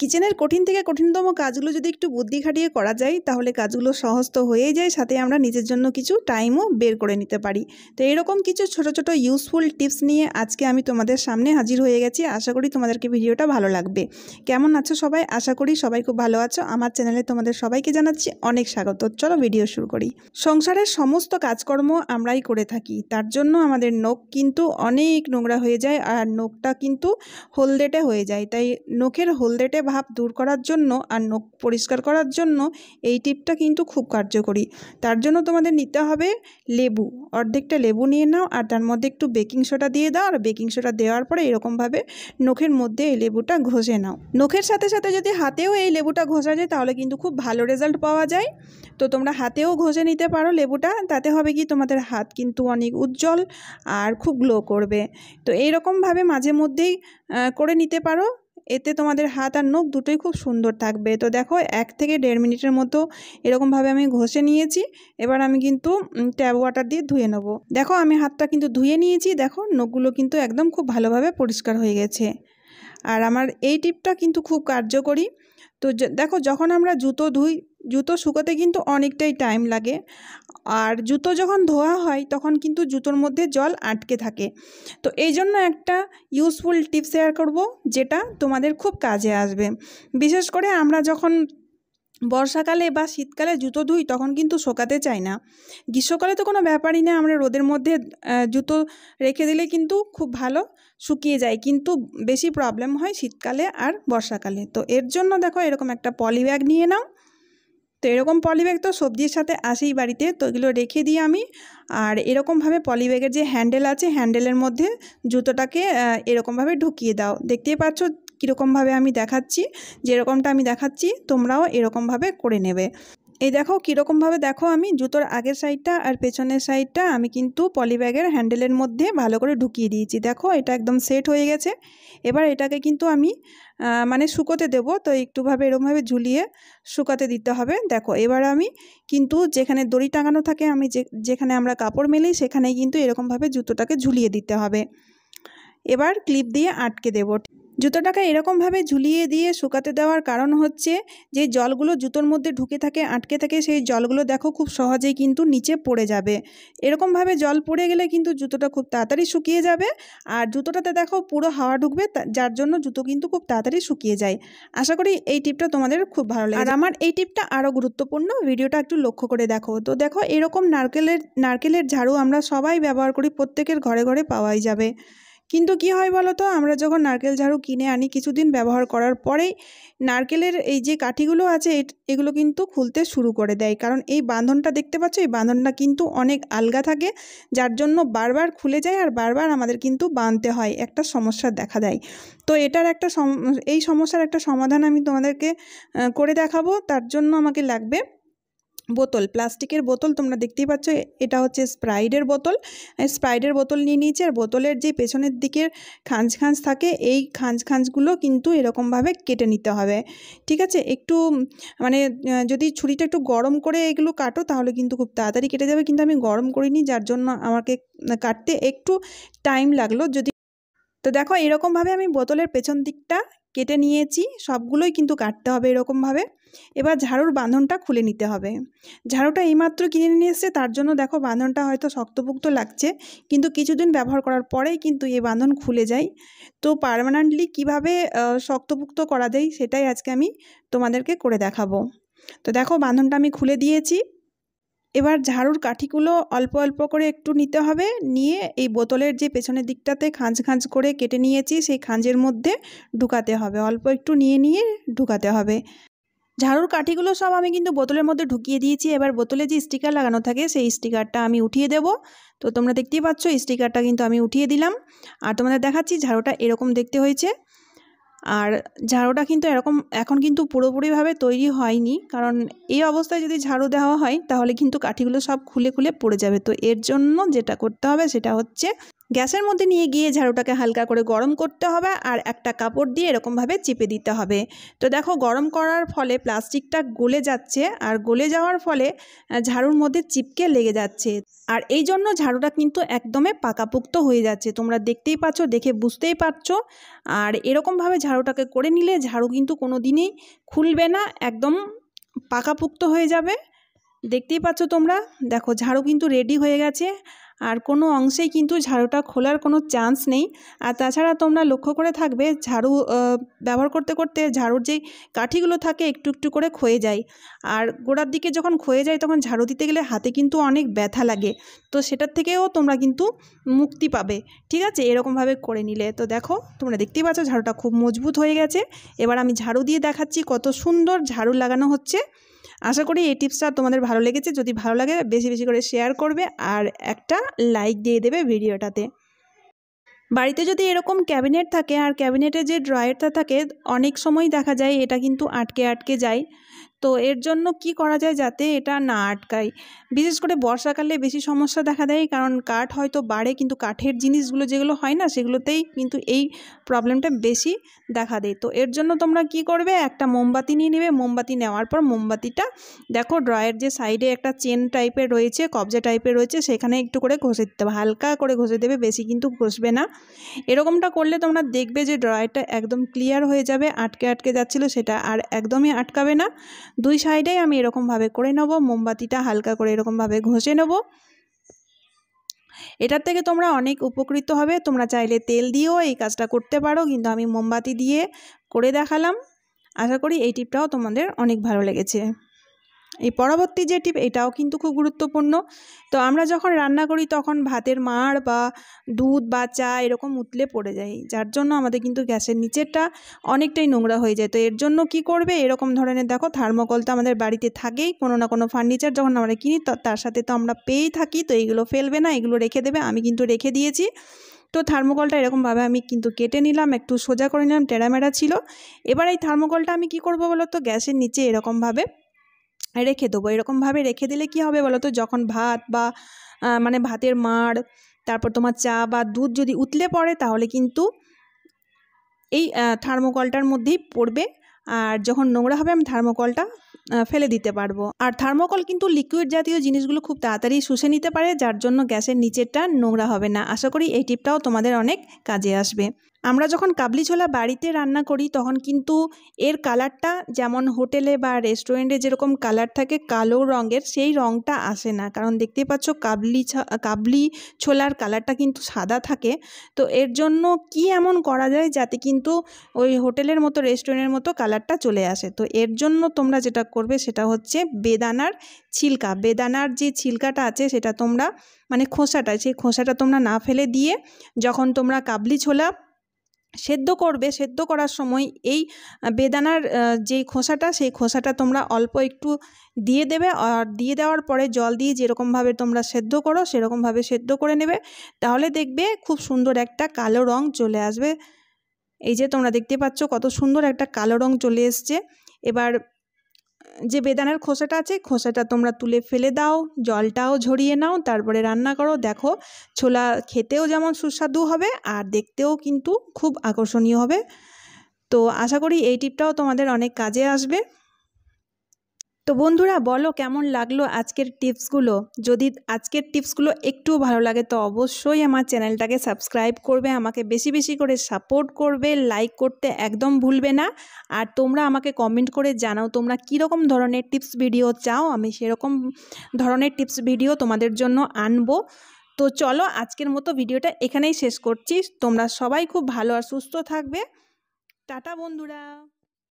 কিচেনের কঠিন থেকে কঠিনতম কাজগুলো যদি একটু বুদ্ধি খাটিয়ে করা যায় তাহলে কাজগুলো সহজ তো হয়েই যায় সাথে আমরা নিজের জন্য কিছু টাইমও বের করে নিতে পারি তো এরকম কিছু ছোট ছোট ইউজফুল টিপস নিয়ে আজকে আমি তোমাদের সামনে হাজির হয়ে গেছি আশা করি তোমাদেরকে ভিডিওটা ভালো লাগবে কেমন আছো সবাই আশা করি সবাই খুব ভালো আছো আমার চ্যানেলে তোমাদের সবাইকে জানাচ্ছি অনেক স্বাগত চলো ভিডিও শুরু করি সংসারের সমস্ত কাজকর্ম আমরাই করে থাকি তার জন্য আমাদের নখ কিন্তু অনেক নোংরা হয়ে যায় আর নখটা কিন্তু হলদেটে হয়ে যায় তাই নখের হলদেটে ভাব দূর করার জন্য আর নখ পরিষ্কার করার জন্য এই টিপটা কিন্তু খুব কার্যকরী তার জন্য তোমাদের নিতে হবে লেবু অর্ধেকটা লেবু নিয়ে নাও আর তার মধ্যে একটু বেকিং সোডা দিয়ে দাও আর বেকিং সোডা দেওয়ার পরে এরকমভাবে নখের মধ্যে এই লেবুটা ঘষে নাও নখের সাথে সাথে যদি হাতেও এই লেবুটা ঘষা যায় তাহলে কিন্তু খুব ভালো রেজাল্ট পাওয়া যায় তো তোমরা হাতেও ঘষে নিতে পারো লেবুটা তাতে হবে কি তোমাদের হাত কিন্তু অনেক উজ্জ্বল আর খুব গ্লো করবে তো এইরকমভাবে মাঝে মধ্যেই করে নিতে পারো এতে তোমাদের হাত আর নখ দুটোই খুব সুন্দর থাকবে তো দেখো এক থেকে দেড় মিনিটের মতো এরকমভাবে আমি ঘষে নিয়েছি এবার আমি কিন্তু ট্যাব ওয়াটার দিয়ে ধুয়ে নেবো দেখো আমি হাতটা কিন্তু ধুয়ে নিয়েছি দেখো নখগুলো কিন্তু একদম খুব ভালোভাবে পরিষ্কার হয়ে গেছে আর আমার এই টিপটা কিন্তু খুব কার্যকরী তো দেখো যখন আমরা জুতো ধুই জুতো শুকোতে কিন্তু অনেকটাই টাইম লাগে আর জুতো যখন ধোয়া হয় তখন কিন্তু জুতোর মধ্যে জল আটকে থাকে তো এই জন্য একটা ইউজফুল টিপ শেয়ার করব যেটা তোমাদের খুব কাজে আসবে বিশেষ করে আমরা যখন বর্ষাকালে বা শীতকালে জুতো ধুই তখন কিন্তু শোকাতে চাই না গ্রীষ্মকালে তো কোনো ব্যাপারই না আমরা রোদের মধ্যে জুতো রেখে দিলে কিন্তু খুব ভালো শুকিয়ে যায় কিন্তু বেশি প্রবলেম হয় শীতকালে আর বর্ষাকালে তো এর জন্য দেখো এরকম একটা পলি ব্যাগ নিয়ে নাও তো এরকম পলিব্যাগ তো সবজির সাথে আসেই বাড়িতে তো এগুলো রেখে দিই আমি আর এরকমভাবে পলিব্যাগের যে হ্যান্ডেল আছে হ্যান্ডেলের মধ্যে জুতোটাকে এরকমভাবে ঢুকিয়ে দাও দেখতেই পাচ্ছ কীরকমভাবে আমি দেখাচ্ছি যেরকমটা আমি দেখাচ্ছি তোমরাও এরকমভাবে করে নেবে এই দেখো কীরকমভাবে দেখো আমি জুতোর আগের সাইডটা আর পেছনের সাইডটা আমি কিন্তু পলিব্যাগের হ্যান্ডেলের মধ্যে ভালো করে ঢুকিয়ে দিয়েছি দেখো এটা একদম সেট হয়ে গেছে এবার এটাকে কিন্তু আমি মানে শুকোতে দেব তো একটুভাবে এরমভাবে ঝুলিয়ে শুকাতে দিতে হবে দেখো এবার আমি কিন্তু যেখানে দড়ি টাঙানো থাকে আমি যেখানে আমরা কাপড় মেলি সেখানে কিন্তু এরকমভাবে জুতোটাকে ঝুলিয়ে দিতে হবে এবার ক্লিপ দিয়ে আটকে দেব জুতোটাকে এরকমভাবে ঝুলিয়ে দিয়ে শুকাতে দেওয়ার কারণ হচ্ছে যে জলগুলো জুতোর মধ্যে ঢুকে থাকে আটকে থাকে সেই জলগুলো দেখো খুব সহজেই কিন্তু নিচে পড়ে যাবে এরকমভাবে জল পড়ে গেলে কিন্তু জুতোটা খুব তাড়াতাড়ি শুকিয়ে যাবে আর জুতোটাতে দেখো পুরো হাওয়া ঢুকবে যার জন্য জুতো কিন্তু খুব তাড়াতাড়ি শুকিয়ে যায় আশা করি এই টিপটা তোমাদের খুব ভালো লাগে আর আমার এই টিপটা আরও গুরুত্বপূর্ণ ভিডিওটা একটু লক্ষ্য করে দেখো তো দেখো এরকম নারকেলের নারকেলের ঝাড়ু আমরা সবাই ব্যবহার করি প্রত্যেকের ঘরে ঘরে পাওয়াই যাবে কিন্তু কি হয় বলো তো আমরা যখন নারকেল ঝাড়ু কিনে আনি কিছুদিন ব্যবহার করার পরেই নারকেলের এই যে কাঠিগুলো আছে এগুলো কিন্তু খুলতে শুরু করে দেয় কারণ এই বাঁধনটা দেখতে পাচ্ছ এই বাঁধনটা কিন্তু অনেক আলগা থাকে যার জন্য বারবার খুলে যায় আর বারবার আমাদের কিন্তু বাঁধতে হয় একটা সমস্যা দেখা দেয় তো এটার একটা এই সমস্যার একটা সমাধান আমি তোমাদেরকে করে দেখাবো তার জন্য আমাকে লাগবে বোতল প্লাস্টিকের বোতল তোমরা দেখতেই পাচ্ছ এটা হচ্ছে স্প্রাইডের বোতল স্প্রাইডের বোতল নিয়ে নিয়েছি আর বোতলের যে পেছনের দিকের খাঁজ খাঁজ থাকে এই খাঁজ খাঁজগুলো কিন্তু এরকমভাবে কেটে নিতে হবে ঠিক আছে একটু মানে যদি ছুরিটা একটু গরম করে এগুলো কাটো তাহলে কিন্তু খুব তাড়াতাড়ি কেটে যাবে কিন্তু আমি গরম করিনি যার জন্য আমাকে কাটতে একটু টাইম লাগলো যদি তো দেখো এরকমভাবে আমি বোতলের পেছন দিকটা কেটে নিয়েছি সবগুলোই কিন্তু কাটতে হবে এরকমভাবে এবার ঝাড়ুর বাঁধনটা খুলে নিতে হবে ঝাড়ুটা এইমাত্র কিনে নিয়ে এসছে তার জন্য দেখো বাঁধনটা হয়তো শক্তপুক্ত লাগছে কিন্তু কিছুদিন ব্যবহার করার পরেই কিন্তু এই বাঁধন খুলে যায় তো পারমানেন্টলি কিভাবে শক্তপুক্ত করা যায় সেটাই আজকে আমি তোমাদেরকে করে দেখাবো তো দেখো বাঁধনটা আমি খুলে দিয়েছি এবার ঝাড়ুর কাঠিগুলো অল্প অল্প করে একটু নিতে হবে নিয়ে এই বোতলের যে পেছনের দিকটাতে খাঁজ খাঁজ করে কেটে নিয়েছি সেই খাঁজের মধ্যে ঢুকাতে হবে অল্প একটু নিয়ে নিয়ে ঢুকাতে হবে ঝাড়ুর কাঠিগুলো সব আমি কিন্তু বোতলের মধ্যে ঢুকিয়ে দিয়েছি এবার বোতলে যে স্টিকার লাগানো থাকে সেই স্টিকারটা আমি উঠিয়ে দেব তো তোমরা দেখতেই পাচ্ছ স্টিকারটা কিন্তু আমি উঠিয়ে দিলাম আর তোমাদের দেখাচ্ছি ঝাড়ুটা এরকম দেখতে হয়েছে আর ঝাড়ুটা কিন্তু এরকম এখন কিন্তু পুরোপুরিভাবে তৈরি হয়নি কারণ এই অবস্থায় যদি ঝাড়ু দেওয়া হয় তাহলে কিন্তু কাঠিগুলো সব খুলে খুলে পড়ে যাবে তো এর জন্য যেটা করতে হবে সেটা হচ্ছে গ্যাসের মধ্যে নিয়ে গিয়ে ঝাড়ুটাকে হালকা করে গরম করতে হবে আর একটা কাপড় দিয়ে এরকমভাবে চেপে দিতে হবে তো দেখো গরম করার ফলে প্লাস্টিকটা গলে যাচ্ছে আর গলে যাওয়ার ফলে ঝাড়ুর মধ্যে চিপকে লেগে যাচ্ছে আর এই জন্য ঝাড়ুটা কিন্তু একদমে পাকাপুক্ত হয়ে যাচ্ছে তোমরা দেখতেই পাচ্ছ দেখে বুঝতেই পারছ আর এরকমভাবে ঝাড়ুটাকে করে নিলে ঝাড়ু কিন্তু কোনো দিনই খুলবে না একদম পাকাপুক্ত হয়ে যাবে দেখতেই পাচ্ছ তোমরা দেখো ঝাড়ু কিন্তু রেডি হয়ে গেছে আর কোনো অংশেই কিন্তু ঝাড়ুটা খোলার কোনো চান্স নেই আর তাছাড়া তোমরা লক্ষ্য করে থাকবে ঝাড়ু ব্যবহার করতে করতে ঝাড়ুর যে কাঠিগুলো থাকে একটু একটু করে ক্ষয়ে যায় আর গোড়ার দিকে যখন ক্ষয়ে যায় তখন ঝাড়ু দিতে গেলে হাতে কিন্তু অনেক ব্যথা লাগে তো সেটার থেকেও তোমরা কিন্তু মুক্তি পাবে ঠিক আছে এরকমভাবে করে নিলে তো দেখো তোমরা দেখতেই পাচ্ছ ঝাড়ুটা খুব মজবুত হয়ে গেছে এবার আমি ঝাড়ু দিয়ে দেখাচ্ছি কত সুন্দর ঝাড়ু লাগানো হচ্ছে আশা করি এই টিপসটা তোমাদের ভালো লেগেছে যদি ভালো লাগে বেশি বেশি করে শেয়ার করবে আর একটা লাইক দিয়ে দেবে ভিডিওটাতে বাড়িতে যদি এরকম ক্যাবিনেট থাকে আর ক্যাবিনেটে যে ড্রয়ারটা থাকে অনেক সময় দেখা যায় এটা কিন্তু আটকে আটকে যায় তো এর জন্য কি করা যায় যাতে এটা না আটকায় বিশেষ করে বর্ষাকালে বেশি সমস্যা দেখা দেয় কারণ কাঠ হয়তো বাড়ে কিন্তু কাঠের জিনিসগুলো যেগুলো হয় না সেগুলোতেই কিন্তু এই প্রবলেমটা বেশি দেখা দেয় তো এর জন্য তোমরা কি করবে একটা মোমবাতি নিয়ে নেবে মোমবাতি নেওয়ার পর মোমবাতিটা দেখো ড্রয়ের যে সাইডে একটা চেন টাইপের রয়েছে কবজা টাইপের রয়েছে সেখানে একটু করে ঘষে দিতে হবে হালকা করে ঘষে দেবে বেশি কিন্তু ঘষবে না এরকমটা করলে তোমরা দেখবে যে ড্রয়ারটা একদম ক্লিয়ার হয়ে যাবে আটকে আটকে যাচ্ছিলো সেটা আর একদমই আটকাবে না দুই সাইডেই আমি এরকমভাবে করে নেব মোমবাতিটা হালকা করে এরকমভাবে ঘষে নেব এটার থেকে তোমরা অনেক উপকৃত হবে তোমরা চাইলে তেল দিয়েও এই কাজটা করতে পারো কিন্তু আমি মোমবাতি দিয়ে করে দেখালাম আশা করি এই টিপটাও তোমাদের অনেক ভালো লেগেছে এই পরবর্তী যে টিপ এটাও কিন্তু খুব গুরুত্বপূর্ণ তো আমরা যখন রান্না করি তখন ভাতের মাড় বা দুধ বা চা এরকম উতলে পড়ে যায় যার জন্য আমাদের কিন্তু গ্যাসের নিচেরটা অনেকটাই নোংরা হয়ে যায় তো এর জন্য কি করবে এরকম ধরনের দেখো থার্মোকল তো আমাদের বাড়িতে থাকেই কোনো না কোনো ফার্নিচার যখন আমরা কিনি তার সাথে তো আমরা পেয়েই থাকি তো এইগুলো ফেলবে না এগুলো রেখে দেবে আমি কিন্তু রেখে দিয়েছি তো থার্মোকলটা এরকমভাবে আমি কিন্তু কেটে নিলাম একটু সোজা করে নিলাম টেরামেরা ছিল এবার এই থার্মোকলটা আমি কি করব বলো তো গ্যাসের নিচে এরকমভাবে রেখে দেবো এরকমভাবে রেখে দিলে কি হবে বলো তো যখন ভাত বা মানে ভাতের মাড় তারপর তোমার চা বা দুধ যদি উতলে পড়ে তাহলে কিন্তু এই থার্মোকলটার মধ্যেই পড়বে আর যখন নোংরা হবে আমি থার্মোকলটা ফেলে দিতে পারবো আর থার্মোকল কিন্তু লিকুইড জাতীয় জিনিসগুলো খুব তাড়াতাড়ি শুষে নিতে পারে যার জন্য গ্যাসের নিচেরটা নোংরা হবে না আশা করি এই টিপটাও তোমাদের অনেক কাজে আসবে আমরা যখন কাবলি ছোলা বাড়িতে রান্না করি তখন কিন্তু এর কালারটা যেমন হোটেলে বা রেস্টুরেন্টে যেরকম কালার থাকে কালো রঙের সেই রঙটা আসে না কারণ দেখতে পাচ্ছ কাবলি কাবলি ছোলার কালারটা কিন্তু সাদা থাকে তো এর জন্য কি এমন করা যায় যাতে কিন্তু ওই হোটেলের মতো রেস্টুরেন্টের মতো কালারটা চলে আসে তো এর জন্য তোমরা যেটা করবে সেটা হচ্ছে বেদানার ছিলকা বেদানার যে ছিলকাটা আছে সেটা তোমরা মানে খোসাটা সেই খোসাটা তোমরা না ফেলে দিয়ে যখন তোমরা কাবলি ছোলা সেদ্ধ করবে সেদ্ধ করার সময় এই বেদানার যেই খোসাটা সেই খোসাটা তোমরা অল্প একটু দিয়ে দেবে আর দিয়ে দেওয়ার পরে জল দিয়ে যেরকমভাবে তোমরা সেদ্ধ করো সেরকমভাবে সেদ্ধ করে নেবে তাহলে দেখবে খুব সুন্দর একটা কালো রং চলে আসবে এই যে তোমরা দেখতে পাচ্ছ কত সুন্দর একটা কালো রং চলে এসছে এবার যে বেদানার খোসাটা আছে খোসাটা তোমরা তুলে ফেলে দাও জলটাও ঝরিয়ে নাও তারপরে রান্না করো দেখো ছোলা খেতেও যেমন সুস্বাদু হবে আর দেখতেও কিন্তু খুব আকর্ষণীয় হবে তো আশা করি এই টিপটাও তোমাদের অনেক কাজে আসবে তো বন্ধুরা বলো কেমন লাগলো আজকের টিপসগুলো যদি আজকের টিপসগুলো একটু ভালো লাগে তো অবশ্যই আমার চ্যানেলটাকে সাবস্ক্রাইব করবে আমাকে বেশি বেশি করে সাপোর্ট করবে লাইক করতে একদম ভুলবে না আর তোমরা আমাকে কমেন্ট করে জানাও তোমরা কীরকম ধরনের টিপস ভিডিও চাও আমি সেরকম ধরনের টিপস ভিডিও তোমাদের জন্য আনবো তো চলো আজকের মতো ভিডিওটা এখানেই শেষ করছি তোমরা সবাই খুব ভালো আর সুস্থ থাকবে টাটা বন্ধুরা